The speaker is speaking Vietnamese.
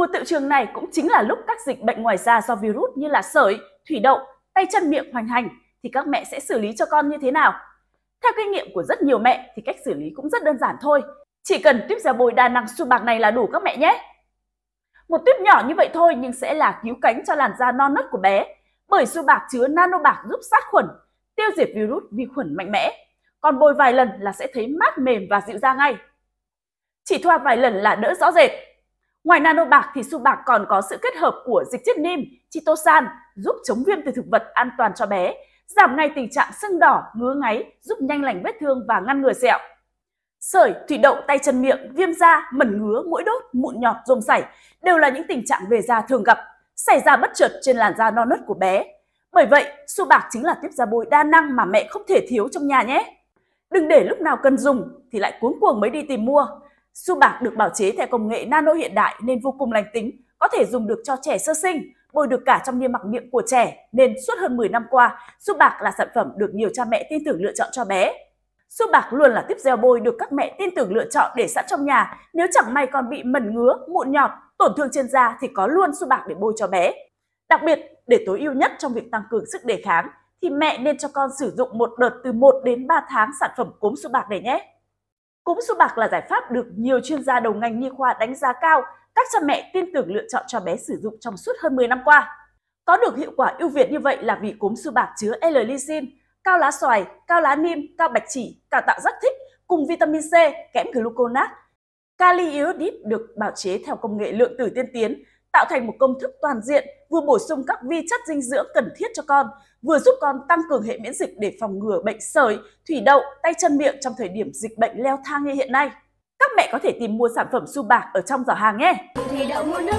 Mùa tự trường này cũng chính là lúc các dịch bệnh ngoài da do virus như là sởi, thủy đậu, tay chân miệng hoành hành thì các mẹ sẽ xử lý cho con như thế nào? Theo kinh nghiệm của rất nhiều mẹ thì cách xử lý cũng rất đơn giản thôi. Chỉ cần tuyếp giả bồi đa năng su bạc này là đủ các mẹ nhé. Một tuyếp nhỏ như vậy thôi nhưng sẽ là cứu cánh cho làn da non nớt của bé bởi su bạc chứa nano bạc giúp sát khuẩn, tiêu diệt virus vi khuẩn mạnh mẽ. Còn bôi vài lần là sẽ thấy mát mềm và dịu da ngay. Chỉ thoa vài lần là đỡ rõ rệt, Ngoài nano bạc thì su bạc còn có sự kết hợp của dịch chất nim, chitosan giúp chống viêm từ thực vật an toàn cho bé, giảm ngay tình trạng sưng đỏ, ngứa ngáy, giúp nhanh lành vết thương và ngăn ngừa sẹo. Sởi, thủy đậu, tay chân miệng, viêm da, mẩn ngứa, mũi đốt, mụn nhọt, rôm sảy đều là những tình trạng về da thường gặp, xảy ra bất chợt trên làn da non nớt của bé. Bởi vậy, su bạc chính là tiếp da bôi đa năng mà mẹ không thể thiếu trong nhà nhé. Đừng để lúc nào cần dùng thì lại cuống cuồng mới đi tìm mua. Su bạc được bảo chế theo công nghệ nano hiện đại nên vô cùng lành tính, có thể dùng được cho trẻ sơ sinh, bôi được cả trong niêm mạc miệng của trẻ nên suốt hơn 10 năm qua, su bạc là sản phẩm được nhiều cha mẹ tin tưởng lựa chọn cho bé. Su bạc luôn là tiếp gel bôi được các mẹ tin tưởng lựa chọn để sẵn trong nhà, nếu chẳng may còn bị mẩn ngứa, mụn nhọt, tổn thương trên da thì có luôn su bạc để bôi cho bé. Đặc biệt, để tối ưu nhất trong việc tăng cường sức đề kháng thì mẹ nên cho con sử dụng một đợt từ 1 đến 3 tháng sản phẩm cốm su bạc này nhé. Cúm su bạc là giải pháp được nhiều chuyên gia đầu ngành nhi khoa đánh giá cao, các cha mẹ tin tưởng lựa chọn cho bé sử dụng trong suốt hơn 10 năm qua. Có được hiệu quả ưu việt như vậy là vì cúm su bạc chứa L-lysine, cao lá xoài, cao lá nim, cao bạch chỉ, cao tạo rất thích cùng vitamin C, kẽm gluconat. Kali iodid được bảo chế theo công nghệ lượng tử tiên tiến, tạo thành một công thức toàn diện vừa bổ sung các vi chất dinh dưỡng cần thiết cho con, vừa giúp con tăng cường hệ miễn dịch để phòng ngừa bệnh sởi, thủy đậu, tay chân miệng trong thời điểm dịch bệnh leo thang như hiện nay. Các mẹ có thể tìm mua sản phẩm su bạc ở trong giỏ hàng nhé. Thủy đậu mua nước